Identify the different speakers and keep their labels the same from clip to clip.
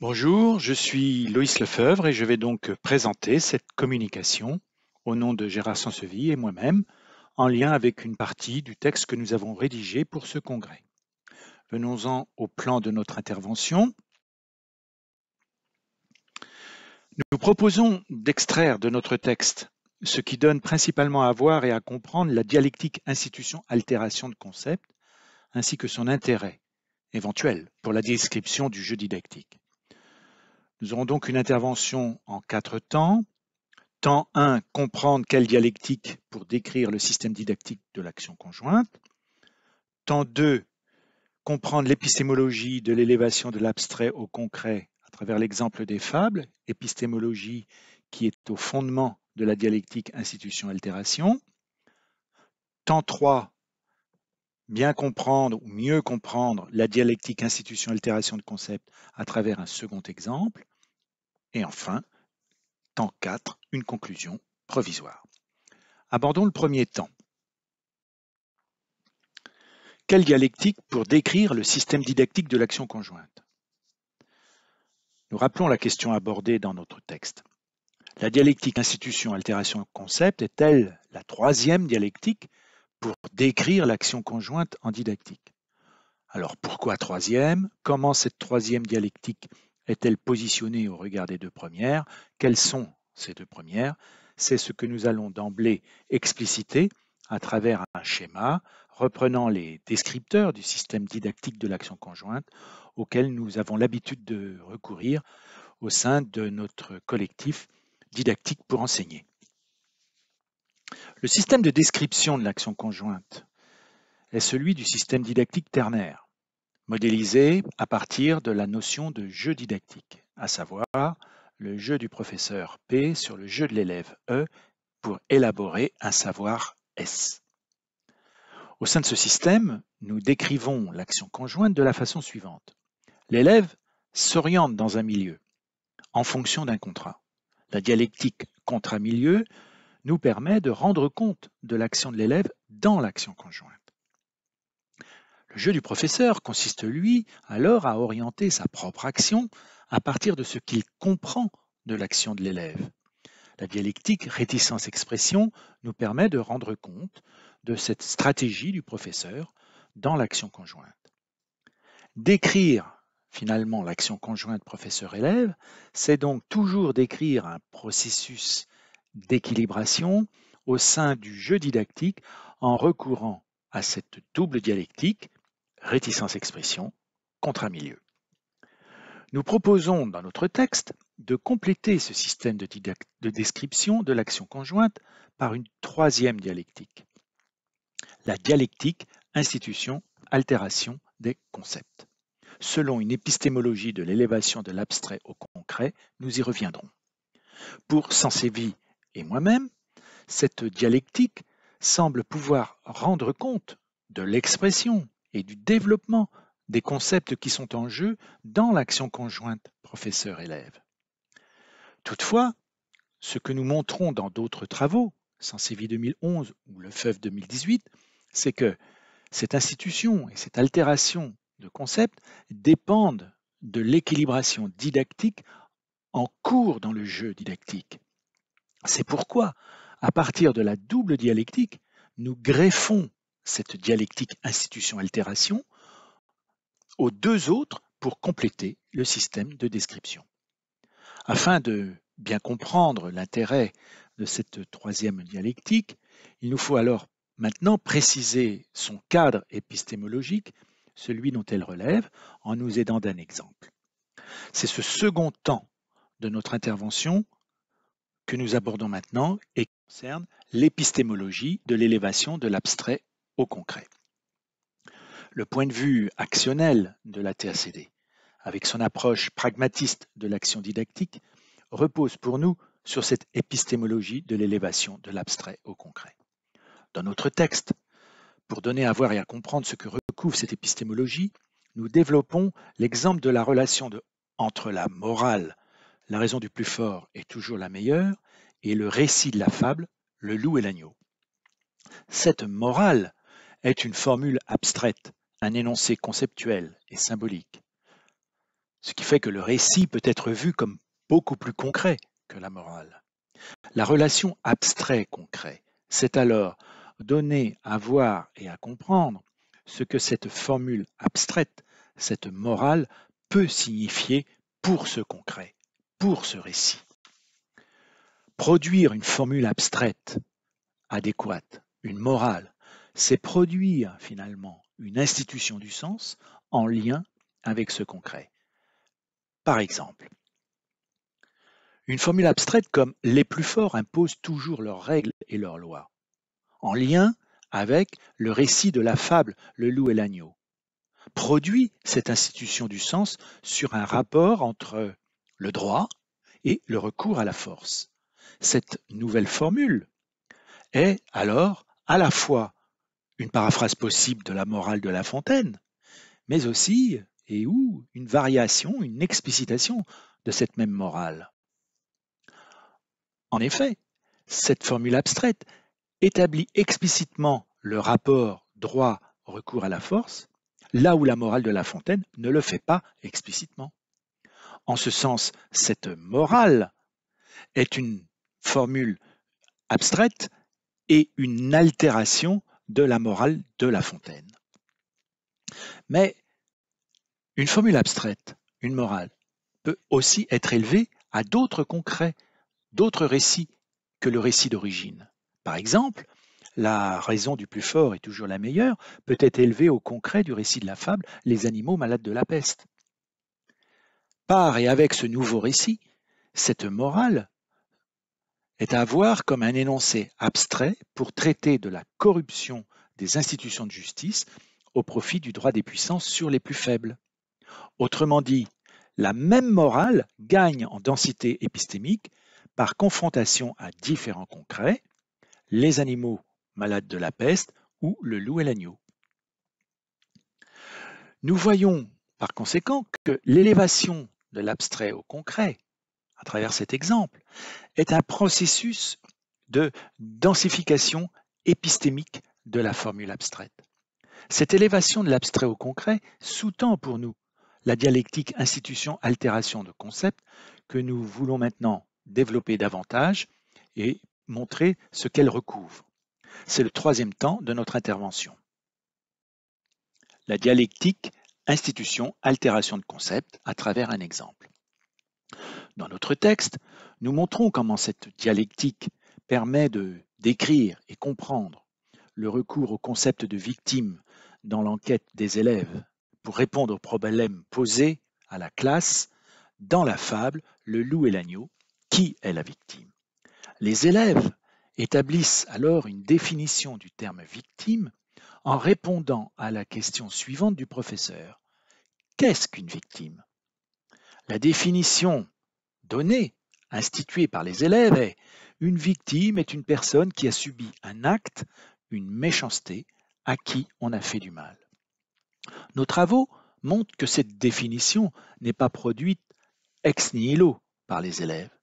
Speaker 1: Bonjour, je suis Loïs Lefebvre et je vais donc présenter cette communication au nom de Gérard Sansseville et moi-même en lien avec une partie du texte que nous avons rédigé pour ce congrès. Venons-en au plan de notre intervention. Nous proposons d'extraire de notre texte ce qui donne principalement à voir et à comprendre la dialectique institution-altération de concept, ainsi que son intérêt éventuel pour la description du jeu didactique. Nous aurons donc une intervention en quatre temps. Temps 1, comprendre quelle dialectique pour décrire le système didactique de l'action conjointe. Temps 2, comprendre l'épistémologie de l'élévation de l'abstrait au concret à travers l'exemple des fables, épistémologie qui est au fondement de la dialectique institution-altération. Temps 3, bien comprendre ou mieux comprendre la dialectique institution-altération de concept à travers un second exemple. Et enfin, temps 4, une conclusion provisoire. Abordons le premier temps. Quelle dialectique pour décrire le système didactique de l'action conjointe Nous rappelons la question abordée dans notre texte. La dialectique institution-altération-concept est-elle la troisième dialectique pour décrire l'action conjointe en didactique. Alors pourquoi troisième Comment cette troisième dialectique est-elle positionnée au regard des deux premières Quelles sont ces deux premières C'est ce que nous allons d'emblée expliciter à travers un schéma reprenant les descripteurs du système didactique de l'action conjointe auquel nous avons l'habitude de recourir au sein de notre collectif didactique pour enseigner. Le système de description de l'action conjointe est celui du système didactique ternaire, modélisé à partir de la notion de jeu didactique, à savoir le jeu du professeur P sur le jeu de l'élève E pour élaborer un savoir S. Au sein de ce système, nous décrivons l'action conjointe de la façon suivante. L'élève s'oriente dans un milieu en fonction d'un contrat. La dialectique contrat-milieu nous permet de rendre compte de l'action de l'élève dans l'action conjointe. Le jeu du professeur consiste, lui, alors à orienter sa propre action à partir de ce qu'il comprend de l'action de l'élève. La dialectique réticence-expression nous permet de rendre compte de cette stratégie du professeur dans l'action conjointe. Décrire finalement l'action conjointe professeur-élève, c'est donc toujours décrire un processus d'équilibration au sein du jeu didactique en recourant à cette double dialectique, réticence-expression, un milieu Nous proposons dans notre texte de compléter ce système de, description de l'action conjointe par une troisième dialectique, la dialectique institution-altération des concepts. Selon une épistémologie de l'élévation de l'abstrait au concret, nous y reviendrons. Pour sensévi et moi-même, cette dialectique semble pouvoir rendre compte de l'expression et du développement des concepts qui sont en jeu dans l'action conjointe professeur-élève. Toutefois, ce que nous montrons dans d'autres travaux, Sensévie 2011 ou Le 2018, c'est que cette institution et cette altération de concepts dépendent de l'équilibration didactique en cours dans le jeu didactique. C'est pourquoi, à partir de la double dialectique, nous greffons cette dialectique institution-altération aux deux autres pour compléter le système de description. Afin de bien comprendre l'intérêt de cette troisième dialectique, il nous faut alors maintenant préciser son cadre épistémologique, celui dont elle relève, en nous aidant d'un exemple. C'est ce second temps de notre intervention que nous abordons maintenant et qui concerne l'épistémologie de l'élévation de l'abstrait au concret. Le point de vue actionnel de la TACD, avec son approche pragmatiste de l'action didactique, repose pour nous sur cette épistémologie de l'élévation de l'abstrait au concret. Dans notre texte, pour donner à voir et à comprendre ce que recouvre cette épistémologie, nous développons l'exemple de la relation entre la morale la raison du plus fort est toujours la meilleure, et le récit de la fable, le loup et l'agneau. Cette morale est une formule abstraite, un énoncé conceptuel et symbolique, ce qui fait que le récit peut être vu comme beaucoup plus concret que la morale. La relation abstrait-concret, c'est alors donner à voir et à comprendre ce que cette formule abstraite, cette morale, peut signifier pour ce concret pour ce récit. Produire une formule abstraite, adéquate, une morale, c'est produire finalement une institution du sens en lien avec ce concret. Par exemple, une formule abstraite comme les plus forts imposent toujours leurs règles et leurs lois, en lien avec le récit de la fable Le loup et l'agneau. Produit cette institution du sens sur un rapport entre le droit et le recours à la force. Cette nouvelle formule est alors à la fois une paraphrase possible de la morale de La Fontaine, mais aussi et où, une variation, une explicitation de cette même morale. En effet, cette formule abstraite établit explicitement le rapport droit-recours à la force, là où la morale de La Fontaine ne le fait pas explicitement. En ce sens, cette morale est une formule abstraite et une altération de la morale de La Fontaine. Mais une formule abstraite, une morale, peut aussi être élevée à d'autres concrets, d'autres récits que le récit d'origine. Par exemple, la raison du plus fort est toujours la meilleure peut être élevée au concret du récit de la fable Les animaux malades de la peste par et avec ce nouveau récit, cette morale est à voir comme un énoncé abstrait pour traiter de la corruption des institutions de justice au profit du droit des puissances sur les plus faibles. Autrement dit, la même morale gagne en densité épistémique par confrontation à différents concrets, les animaux malades de la peste ou le loup et l'agneau. Nous voyons par conséquent que l'élévation de l'abstrait au concret, à travers cet exemple, est un processus de densification épistémique de la formule abstraite. Cette élévation de l'abstrait au concret sous-tend pour nous la dialectique institution-altération de concept que nous voulons maintenant développer davantage et montrer ce qu'elle recouvre. C'est le troisième temps de notre intervention. La dialectique institution, altération de concept, à travers un exemple. Dans notre texte, nous montrons comment cette dialectique permet de décrire et comprendre le recours au concept de victime dans l'enquête des élèves pour répondre au problème posé à la classe dans la fable Le loup et l'agneau, qui est la victime Les élèves établissent alors une définition du terme victime en répondant à la question suivante du professeur. Qu'est-ce qu'une victime La définition donnée, instituée par les élèves, est une victime est une personne qui a subi un acte, une méchanceté, à qui on a fait du mal. Nos travaux montrent que cette définition n'est pas produite ex nihilo par les élèves.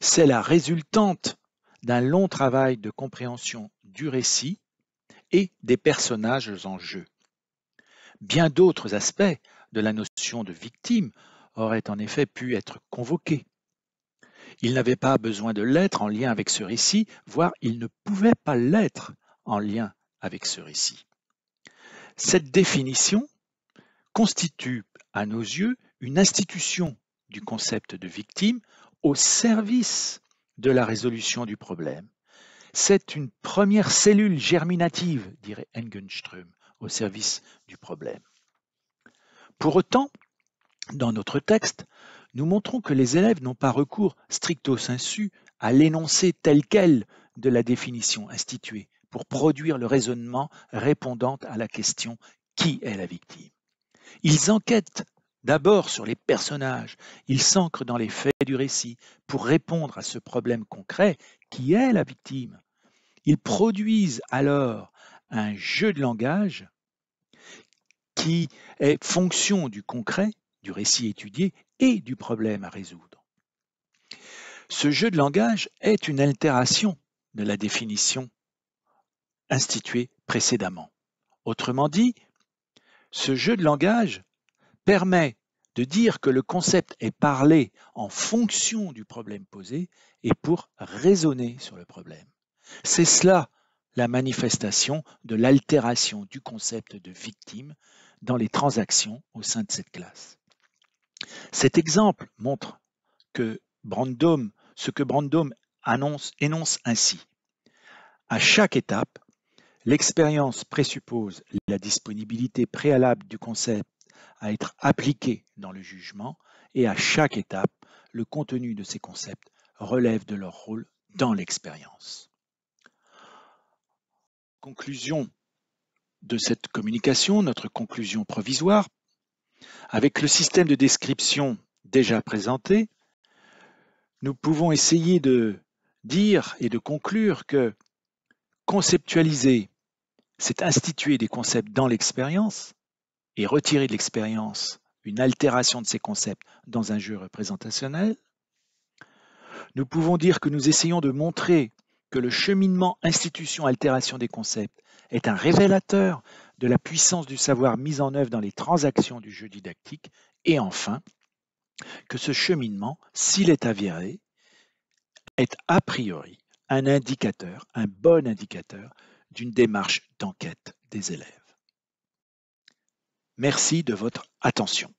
Speaker 1: C'est la résultante d'un long travail de compréhension du récit et des personnages en jeu. Bien d'autres aspects de la notion de victime auraient en effet pu être convoqués. Il n'avait pas besoin de l'être en lien avec ce récit, voire il ne pouvait pas l'être en lien avec ce récit. Cette définition constitue, à nos yeux, une institution du concept de victime au service de la résolution du problème. C'est une première cellule germinative, dirait Engenström, au service du problème. Pour autant, dans notre texte, nous montrons que les élèves n'ont pas recours stricto sensu à l'énoncé tel quel de la définition instituée pour produire le raisonnement répondant à la question qui est la victime. Ils enquêtent d'abord sur les personnages, ils s'ancrent dans les faits du récit pour répondre à ce problème concret qui est la victime. Ils produisent alors un jeu de langage qui est fonction du concret, du récit étudié et du problème à résoudre. Ce jeu de langage est une altération de la définition instituée précédemment. Autrement dit, ce jeu de langage permet de dire que le concept est parlé en fonction du problème posé et pour raisonner sur le problème. C'est cela la manifestation de l'altération du concept de victime dans les transactions au sein de cette classe. Cet exemple montre que Brandom, ce que Brandom annonce, énonce ainsi. À chaque étape, l'expérience présuppose la disponibilité préalable du concept à être appliqués dans le jugement et à chaque étape, le contenu de ces concepts relève de leur rôle dans l'expérience. Conclusion de cette communication, notre conclusion provisoire, avec le système de description déjà présenté, nous pouvons essayer de dire et de conclure que conceptualiser, c'est instituer des concepts dans l'expérience, et retirer de l'expérience une altération de ces concepts dans un jeu représentationnel, nous pouvons dire que nous essayons de montrer que le cheminement institution-altération des concepts est un révélateur de la puissance du savoir mis en œuvre dans les transactions du jeu didactique, et enfin, que ce cheminement, s'il est avéré, est a priori un indicateur, un bon indicateur d'une démarche d'enquête des élèves. Merci de votre attention.